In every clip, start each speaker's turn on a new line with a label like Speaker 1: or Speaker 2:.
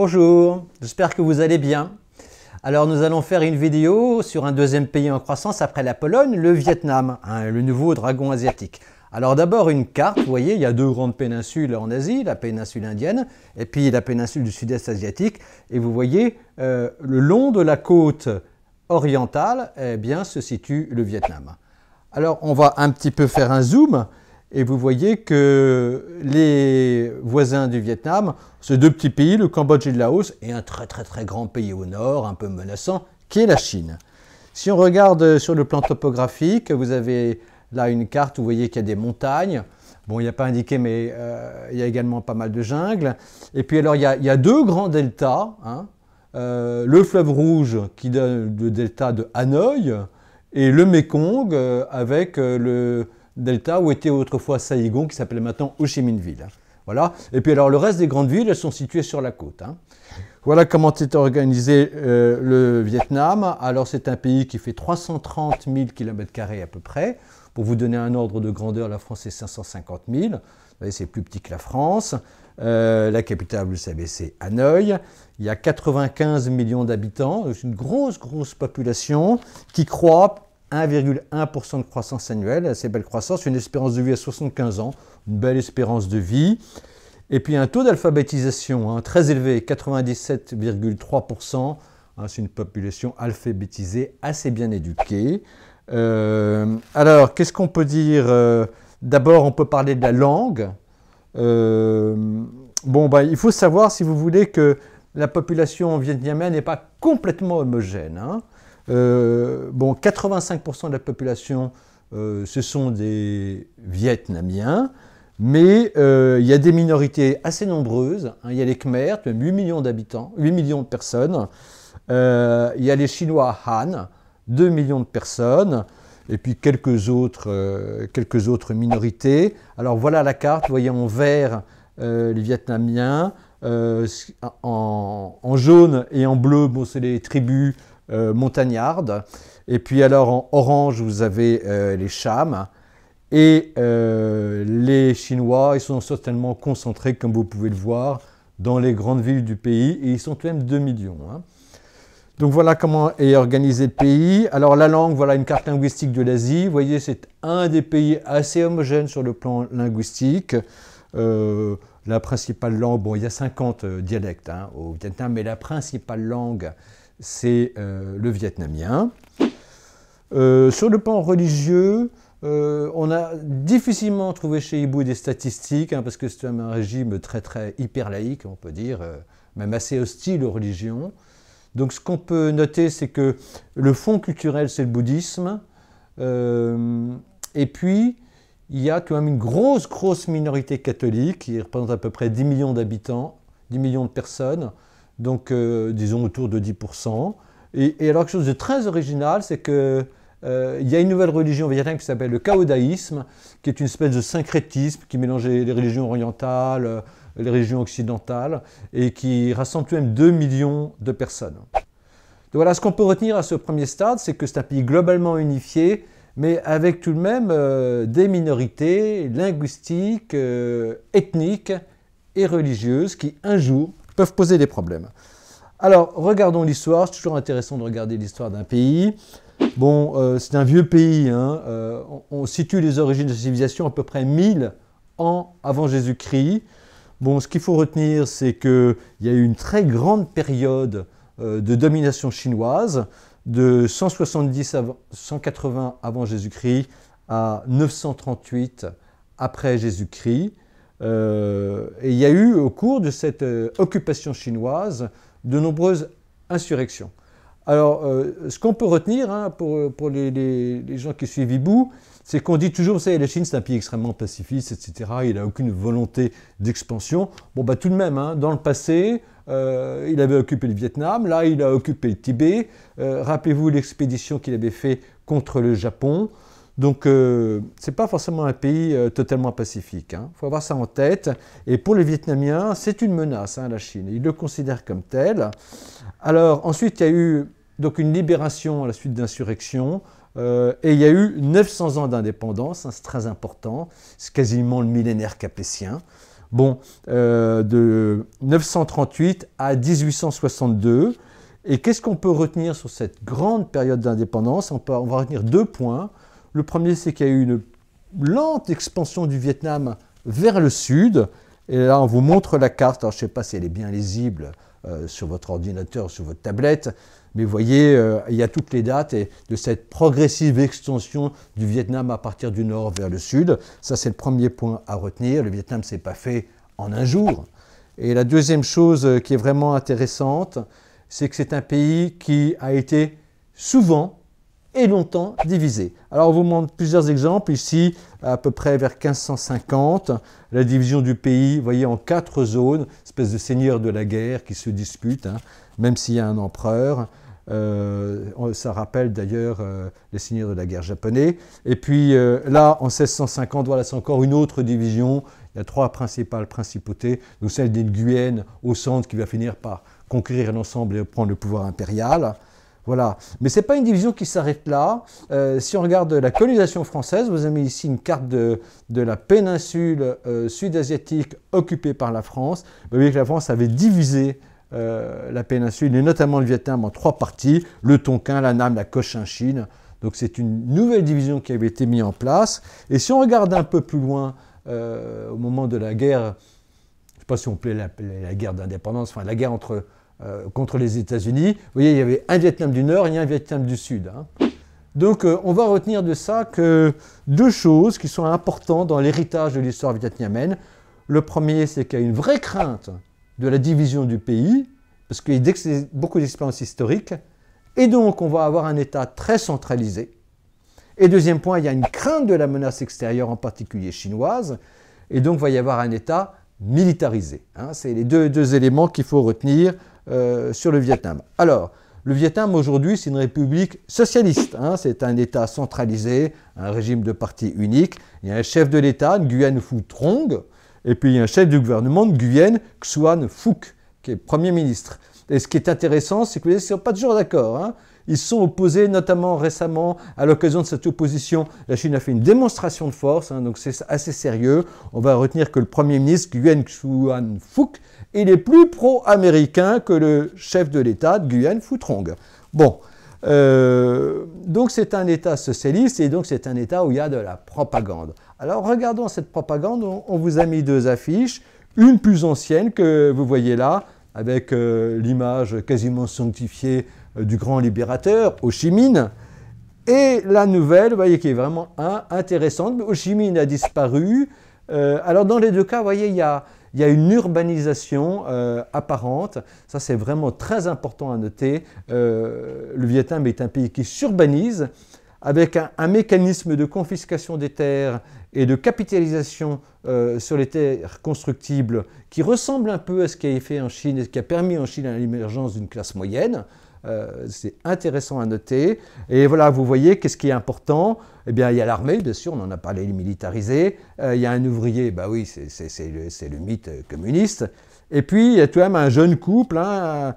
Speaker 1: Bonjour, j'espère que vous allez bien. Alors nous allons faire une vidéo sur un deuxième pays en croissance après la Pologne, le Vietnam, hein, le nouveau dragon asiatique. Alors d'abord une carte, vous voyez, il y a deux grandes péninsules en Asie, la péninsule indienne et puis la péninsule du sud-est asiatique. Et vous voyez, euh, le long de la côte orientale, eh bien, se situe le Vietnam. Alors on va un petit peu faire un zoom et vous voyez que les voisins du Vietnam, ces deux petits pays, le Cambodge et le Laos, et un très très très grand pays au nord, un peu menaçant, qui est la Chine. Si on regarde sur le plan topographique, vous avez là une carte, où vous voyez qu'il y a des montagnes. Bon, il n'y a pas indiqué, mais euh, il y a également pas mal de jungles. Et puis alors, il y a, deux grands deltas. Hein. Euh, le fleuve rouge qui donne le delta de Hanoï et le Mekong euh, avec le, delta où était autrefois Saigon, qui s'appelait maintenant Ho Chi Minh Ville. Hein. Voilà. Et puis alors le reste des grandes villes, elles sont situées sur la côte. Hein. Voilà comment est organisé euh, le Vietnam. Alors c'est un pays qui fait 330 000 km à peu près. Pour vous donner un ordre de grandeur, la France est 550 000. C'est plus petit que la France. Euh, la capitale, vous le savez, c'est Hanoï. Il y a 95 millions d'habitants. C'est une grosse, grosse population qui croît 1,1% de croissance annuelle, assez belle croissance, une espérance de vie à 75 ans, une belle espérance de vie. Et puis un taux d'alphabétisation hein, très élevé, 97,3%. Hein, c'est une population alphabétisée, assez bien éduquée. Euh, alors, qu'est-ce qu'on peut dire euh, D'abord, on peut parler de la langue. Euh, bon, bah, il faut savoir, si vous voulez, que la population vietnamienne n'est pas complètement homogène. Hein. Euh, bon, 85% de la population, euh, ce sont des Vietnamiens, mais euh, il y a des minorités assez nombreuses. Hein. il y a les Khmers, 8 millions d'habitants, 8 millions de personnes. il y a les Chinois Han, 2 millions de personnes. Et puis quelques autres, quelques autres minorités. Alors voilà la carte, vous voyez en vert les Vietnamiens, en, en, jaune et en bleu, bon, c'est les tribus euh, Montagnardes, Et puis alors en orange, vous avez euh, les Chams, Et euh, les Chinois, ils sont certainement concentrés, comme vous pouvez le voir, dans les grandes villes du pays. Et ils sont de même 2 millions. Hein. Donc voilà comment est organisé le pays. Alors la langue, voilà une carte linguistique de l'Asie. Vous voyez, c'est un des pays assez homogènes sur le plan linguistique. la principale langue, bon, il y a 50 dialectes hein, au Vietnam, mais la principale langue, c'est euh, le vietnamien. Euh, sur le plan religieux, euh, on a difficilement trouvé chez Hibou des statistiques, hein, parce que c'est un régime très très hyper laïque, on peut dire, même assez hostile aux religions. Donc ce qu'on peut noter, c'est que le fond culturel, c'est le bouddhisme. et puis, il y a quand même une grosse, grosse minorité catholique, qui représente à peu près 10 millions d'habitants, 10 millions de personnes donc euh, disons autour de 10%. Et, alors quelque chose de très original, c'est que euh, il y a une nouvelle religion vietnamienne qui s'appelle le caodaïsme, qui est une espèce de syncrétisme qui mélange les religions orientales, euh, les religions occidentales, et qui rassemble tout même 2 millions de personnes. Donc voilà, ce qu'on peut retenir à ce premier stade, c'est que c'est un pays globalement unifié, mais avec tout de même des minorités linguistiques, ethniques et religieuses qui un jour peuvent poser des problèmes. Alors, regardons l'histoire. C'est toujours intéressant de regarder l'histoire d'un pays. Bon, euh, c'est un vieux pays. Hein. Euh, on, situe les origines de la civilisation à peu près 1000 ans avant Jésus-Christ. Bon, ce qu'il faut retenir, c'est qu'il y a eu une très grande période euh, de domination chinoise de 170 180 avant Jésus-Christ à 938 après Jésus-Christ. Euh, et il y a eu au cours de cette euh, occupation chinoise de nombreuses insurrections. Alors, euh, ce qu'on peut retenir hein, pour, pour les, les, les, gens qui suivent Hibou, c'est qu'on dit toujours, vous savez, la Chine, c'est un pays extrêmement pacifiste, etc. Il n'a aucune volonté d'expansion. Bon, bah tout de même, hein, dans le passé, il avait occupé le Vietnam, là, il a occupé le Tibet. Rappelez-vous l'expédition qu'il avait fait contre le Japon. Donc, euh, ce n'est pas forcément un pays euh, totalement pacifique. Il hein. faut avoir ça en tête. Et pour les Vietnamiens, c'est une menace, hein, la Chine. Ils le considèrent comme tel. Alors, ensuite, il y a eu donc, une libération à la suite d'insurrections. Euh, et il y a eu 900 ans d'indépendance, hein, c'est très important. C'est quasiment le millénaire capétien. Bon, de 938 à 1862. Et qu'est-ce qu'on peut retenir sur cette grande période d'indépendance on, on va retenir deux points. Le premier, c'est qu'il y a eu une lente expansion du Vietnam vers le sud. Et là, on vous montre la carte. Alors, je ne sais pas si elle est bien lisible euh, sur votre ordinateur, sur votre tablette, mais vous voyez, euh, il y a toutes les dates de cette progressive extension du Vietnam à partir du nord vers le sud. Ça, c'est le premier point à retenir. Le Vietnam ne s'est pas fait en un jour. Et la deuxième chose euh, qui est vraiment intéressante, c'est que c'est un pays qui a été souvent et longtemps divisé. Alors on vous montre plusieurs exemples ici, à peu près vers 1550, la division du pays, vous voyez, en quatre zones, espèce de seigneur de la guerre qui se dispute, hein, même s'il y a un empereur. Euh, ça rappelle d'ailleurs euh, les seigneurs de la guerre japonais. Et puis euh, là, en 1650, voilà, c'est encore une autre division. Il y a trois principales principautés, donc celle des Guyenne au centre qui va finir par conquérir l'ensemble et prendre le pouvoir impérial. Voilà. Mais ce n'est pas une division qui s'arrête là. Euh, si on regarde la colonisation française, vous avez ici une carte de, la péninsule euh, sud-asiatique occupée par la France. Vous voyez que la France avait divisé euh, la péninsule, et notamment le Vietnam, en trois parties, le Tonkin, la Nam, la Cochinchine. Donc c'est une nouvelle division qui avait été mise en place. Et si on regarde un peu plus loin, au moment de la guerre, je ne sais pas si on peut la guerre d'indépendance, enfin la guerre entre euh, contre les États-Unis. Vous voyez, il y avait un Vietnam du Nord et un Vietnam du Sud. Hein. Donc euh, on va retenir de ça que deux choses qui sont importantes dans l'héritage de l'histoire vietnamienne. Le premier, c'est qu'il y a une vraie crainte de la division du pays, parce qu'il y a beaucoup d'expériences historiques, et donc on va avoir un État très centralisé. Et deuxième point, il y a une crainte de la menace extérieure, en particulier chinoise, et donc il va y avoir un État militarisé. Hein. C'est les deux éléments qu'il faut retenir euh, sur le Vietnam. Alors, le Vietnam aujourd'hui, c'est une république socialiste. Hein. c'est un État centralisé, un régime de parti unique. Il y a un chef de l'État, Nguyen Phu Trong, et puis il y a un chef du gouvernement, Nguyen Xuan Phuc, qui est Premier ministre. Et ce qui est intéressant, c'est que les ne sont pas toujours d'accord. Hein. Ils sont opposés, notamment récemment, à l'occasion de cette opposition. La Chine a fait une démonstration de force, hein, donc c'est assez sérieux. On va retenir que le Premier ministre, Guan Xuan Fuk, il est plus pro-américain que le chef de l'État, Guyen Futrong. Bon. Euh, donc c'est un État socialiste et donc c'est un État où il y a de la propagande. Alors regardons cette propagande, on, vous a mis deux affiches, une plus ancienne que vous voyez là, avec euh, l'image quasiment sanctifiée euh, du grand libérateur, Ho Chi Minh. Et la nouvelle, vous voyez, qui est vraiment intéressante, Ho Chi Minh a disparu. Euh, alors dans les deux cas, vous voyez, il y a, une urbanisation euh, apparente. Ça, c'est vraiment très important à noter. le Vietnam est un pays qui s'urbanise avec un, mécanisme de confiscation des terres et de capitalisation sur les terres constructibles qui ressemble un peu à ce qui a été fait en Chine et ce qui a permis en Chine l'émergence d'une classe moyenne. Euh, c'est intéressant à noter. Et voilà, vous voyez, qu'est-ce qui est important Eh bien, il y a l'armée, bien sûr, on en a parlé, les militarisés. Euh, il y a un ouvrier, bah oui, c'est le, mythe euh, communiste. Et puis, il y a tout de même un jeune couple hein,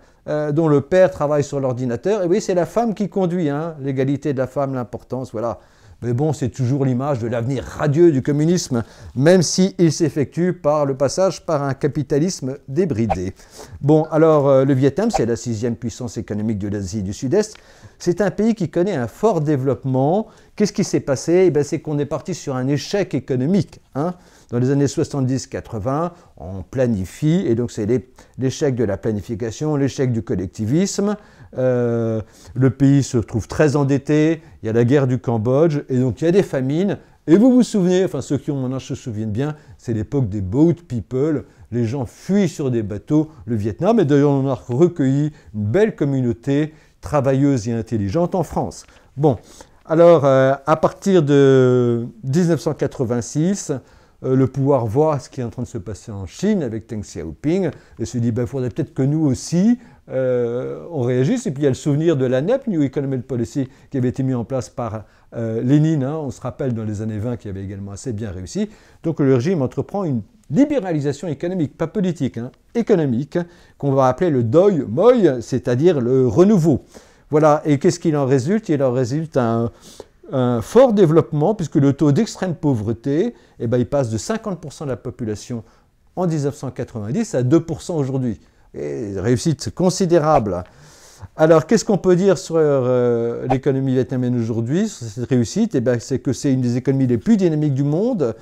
Speaker 1: dont le père travaille sur l'ordinateur. Et oui, c'est la femme qui conduit, hein, l'égalité de la femme, l'importance, voilà. Mais bon, c'est toujours l'image de l'avenir radieux du communisme, même s'il il s'effectue par le passage par un capitalisme débridé. Bon, alors euh, le Vietnam, c'est la sixième puissance économique de l'Asie du Sud-Est. C'est un pays qui connaît un fort développement. Qu'est-ce qui s'est passé eh ben, C'est qu'on est parti sur un échec économique. Hein. Dans les années 70-80, on planifie, et donc c'est l'échec de la planification, l'échec du collectivisme. Euh, le pays se trouve très endetté, il y a la guerre du Cambodge, et donc il y a des famines. Et vous vous souvenez, enfin ceux qui ont âge se souviennent bien, c'est l'époque des boat people, les gens fuient sur des bateaux le Vietnam, et d'ailleurs on a recueilli une belle communauté travailleuse et intelligente en France. Bon, alors euh, à partir de 1986, euh, le pouvoir voit ce qui est en train de se passer en Chine avec Deng Xiaoping et se dit, il bah, faudrait peut-être que nous aussi, euh, on réagisse. Et puis il y a le souvenir de la NEP, New Economic Policy, qui avait été mis en place par euh, Lénine, hein. on se rappelle dans les années 20, qui avait également assez bien réussi. Donc le régime entreprend une libéralisation économique, pas politique, hein, économique, qu'on va appeler le doi moi, c'est-à-dire le renouveau. Voilà, et qu'est-ce qu'il en résulte Il en résulte un un fort développement, puisque le taux d'extrême pauvreté, eh ben, il passe de 50% de la population en 1990 à 2% aujourd'hui. Réussite considérable. Alors, qu'est-ce qu'on peut dire sur euh, l'économie vietnamienne aujourd'hui, sur cette réussite eh ben, C'est que c'est une des économies les plus dynamiques du monde.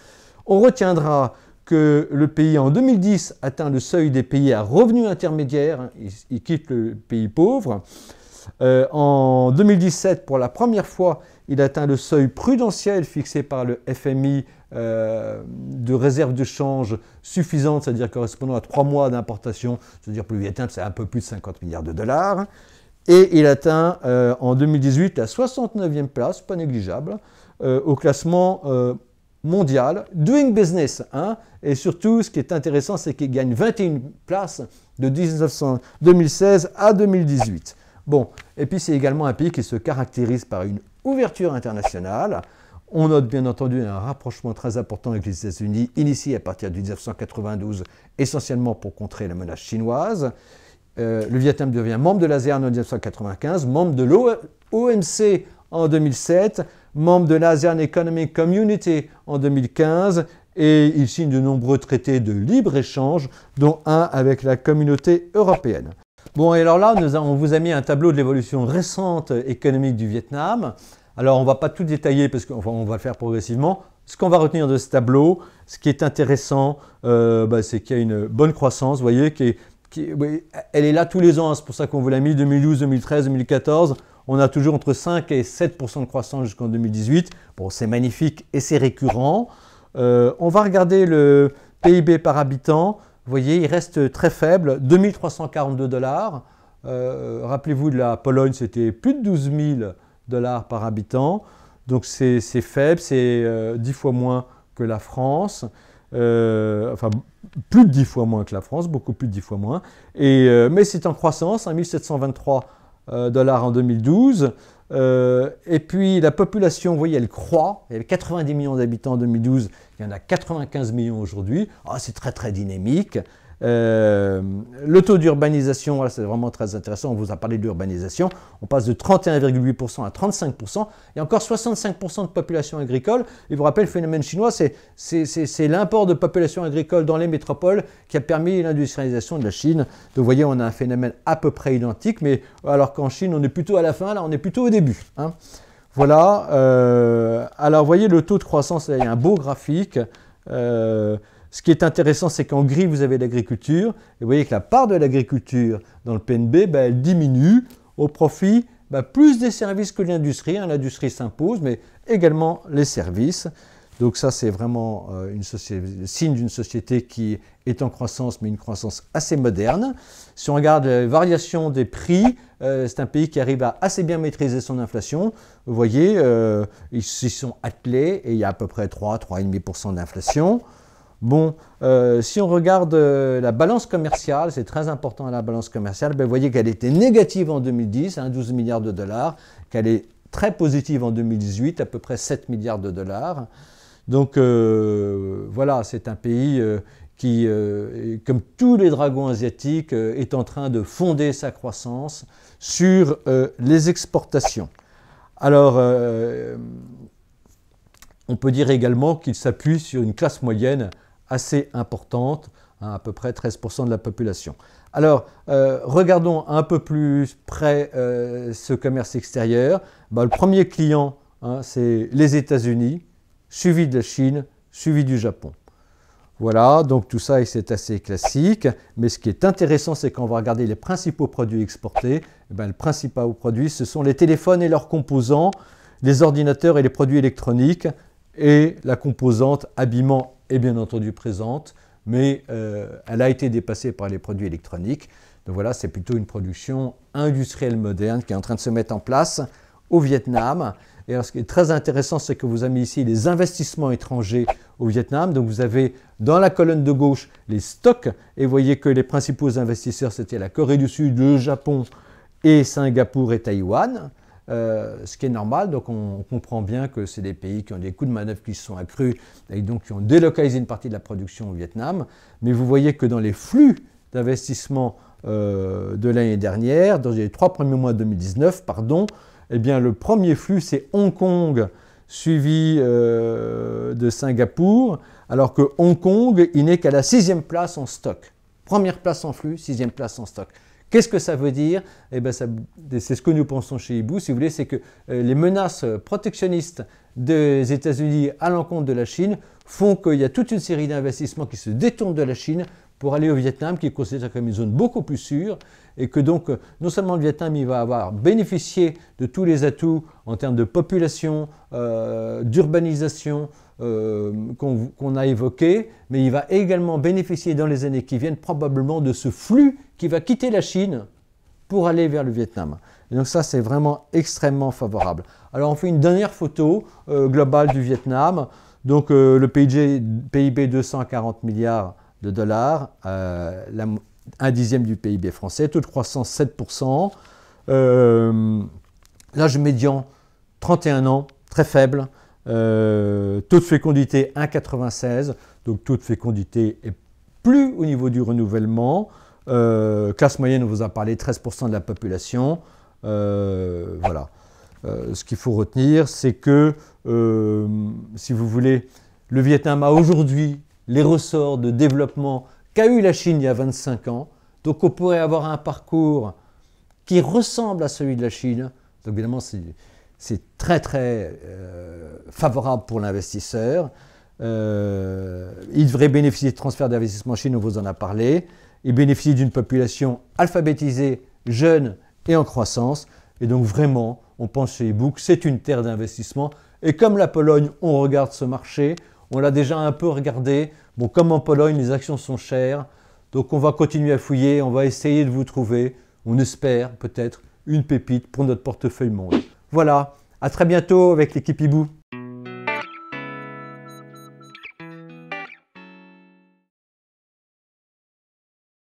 Speaker 1: On retiendra que le pays, en 2010, atteint le seuil des pays à revenus intermédiaires. il quitte le pays pauvre. Euh, en 2017, pour la première fois, il atteint le seuil prudentiel fixé par le FMI euh, de réserve de change suffisante, c'est-à-dire correspondant à trois mois d'importation, c'est-à-dire plus le Vietnam, c'est un peu plus de 50 milliards de dollars. Et il atteint euh, en 2018 la 69e place, pas négligeable, au classement mondial, doing business. Hein, et surtout, ce qui est intéressant, c'est qu'il gagne 21 places de 2016 à 2018. Bon, et puis c'est également un pays qui se caractérise par une ouverture internationale. On note bien entendu un rapprochement très important avec les États-Unis, initié à partir de 1992, essentiellement pour contrer la menace chinoise. Euh, le Vietnam devient membre de l'ASEAN en 1995, membre de l'OMC en 2007, membre de l'ASEAN Economic Community en 2015, et il signe de nombreux traités de libre-échange, dont un avec la communauté européenne. Bon, et alors là, on vous a mis un tableau de l'évolution récente économique du Vietnam. Alors, on ne va pas tout détailler parce qu'on va le faire progressivement. Ce qu'on va retenir de ce tableau, ce qui est intéressant, euh, bah, c'est qu'il y a une bonne croissance, vous voyez, qui elle est là tous les ans, hein. c'est pour ça qu'on vous l'a mis 2012, 2013, 2014. On a toujours entre 5 et 7 de croissance jusqu'en 2018. Bon, c'est magnifique et c'est récurrent. Euh, on va regarder le PIB par habitant. Vous voyez, il reste très faible, 2342 dollars. Euh, rappelez-vous de la Pologne, c'était plus de 12 000 dollars par habitant. Donc c'est faible, c'est 10 euh, fois moins que la France. Euh, enfin, plus de 10 fois moins que la France, beaucoup plus de 10 fois moins. Et, mais c'est en croissance, 1723 dollars en 2012. Euh, et puis la population, vous voyez, elle croît. Il y avait 90 millions d'habitants en 2012, il y en a 95 millions aujourd'hui. Ah, c'est très très dynamique. Euh, le taux d'urbanisation, c'est vraiment très intéressant, on vous a parlé d'urbanisation, on passe de 31,8% à 35%, et encore 65% de population agricole. Et vous rappelez, le phénomène chinois, c'est l'import de population agricole dans les métropoles qui a permis l'industrialisation de la Chine. Donc vous voyez, on a un phénomène à peu près identique, mais alors qu'en Chine, on est plutôt à la fin, là, on est plutôt au début. Hein. Voilà, euh, alors vous voyez le taux de croissance, il y a un beau graphique. Euh, ce qui est intéressant, c'est qu'en gris, vous avez l'agriculture. Et vous voyez que la part de l'agriculture dans le PNB, bah, elle diminue au profit bah, plus des services que l'industrie. L'industrie s'impose, mais également les services. Donc ça, c'est vraiment euh, signe d'une société qui est en croissance, mais une croissance assez moderne. Si on regarde les variations des prix, euh, c'est un pays qui arrive à assez bien maîtriser son inflation. Vous voyez, euh, ils s'y sont attelés et il y a à peu près 3, 3,5% d'inflation. Bon, euh, si on regarde euh, la balance commerciale, c'est très important la balance commerciale, vous ben, voyez qu'elle était négative en 2010, 12 hein, milliards de dollars, qu'elle est très positive en 2018, à peu près 7 milliards de dollars. Donc euh, voilà, c'est un pays qui, comme tous les dragons asiatiques, est en train de fonder sa croissance sur les exportations. Alors, on peut dire également qu'il s'appuie sur une classe moyenne assez importante, hein, à peu près 13% de la population. Alors, euh, regardons un peu plus près euh, ce commerce extérieur. Bah, le premier client, hein, c'est les États-Unis, suivi de la Chine, suivi du Japon. Voilà, donc tout ça, c'est assez classique. Mais ce qui est intéressant, c'est quand on va regarder les principaux produits exportés, eh ben, le principal produit, ce sont les téléphones et leurs composants, les ordinateurs et les produits électroniques, et la composante habillement est bien entendu présente, mais euh, elle a été dépassée par les produits électroniques. Donc voilà, c'est plutôt une production industrielle moderne qui est en train de se mettre en place au Vietnam. Et alors, ce qui est très intéressant, c'est que vous avez ici les investissements étrangers au Vietnam. Donc, vous avez dans la colonne de gauche les stocks. Et vous voyez que les principaux investisseurs, c'était la Corée du Sud, le Japon et Singapour et Taïwan. Euh, ce qui est normal. Donc on, comprend bien que c'est des pays qui ont des coûts de manœuvre qui se sont accrus et donc qui ont délocalisé une partie de la production au Vietnam. Mais vous voyez que dans les flux d'investissement euh, de l'année dernière, dans les trois premiers mois de 2019, pardon, eh bien le premier flux c'est Hong Kong suivi euh, de Singapour, alors que Hong Kong, il n'est qu'à la sixième place en stock. Première place en flux, sixième place en stock. Qu'est-ce que ça veut dire eh ben, C'est ce que nous pensons chez Hibou, si vous voulez, c'est que euh, les menaces protectionnistes des États-Unis à l'encontre de la Chine font qu'il y a toute une série d'investissements qui se détournent de la Chine pour aller au Vietnam, qui est considéré comme une zone beaucoup plus sûre, et que donc euh, non seulement le Vietnam va avoir bénéficié de tous les atouts en termes de population, euh, d'urbanisation euh, qu'on a évoqué, mais il va également bénéficier dans les années qui viennent probablement de ce flux qui va quitter la Chine pour aller vers le Vietnam. Et donc ça, c'est vraiment extrêmement favorable. Alors on fait une dernière photo globale du Vietnam. Donc le PIB, 240 milliards de dollars, euh, la, un dixième du PIB français, taux de croissance 7%. Euh, l'âge médian, 31 ans, très faible. Euh, taux de fécondité, 1,96. Donc taux de fécondité est plus au niveau du renouvellement. classe moyenne, on vous a parlé, 13% de la population. voilà. ce qu'il faut retenir, c'est que, si vous voulez, le Vietnam a aujourd'hui les ressorts de développement qu'a eu la Chine il y a 25 ans. Donc on pourrait avoir un parcours qui ressemble à celui de la Chine. Donc évidemment, c'est très très euh, favorable pour l'investisseur. Euh, il devrait bénéficier de transferts d'investissement en Chine, on vous en a parlé. Il bénéficie d'une population alphabétisée, jeune et en croissance. Et donc vraiment, on pense chez eBook, c'est une terre d'investissement. Et comme la Pologne, on regarde ce marché, on l'a déjà un peu regardé. Bon, comme en Pologne, les actions sont chères. Donc on va continuer à fouiller, on va essayer de vous trouver, on espère peut-être, une pépite pour notre portefeuille monde. Voilà, à très bientôt avec l'équipe Hibou.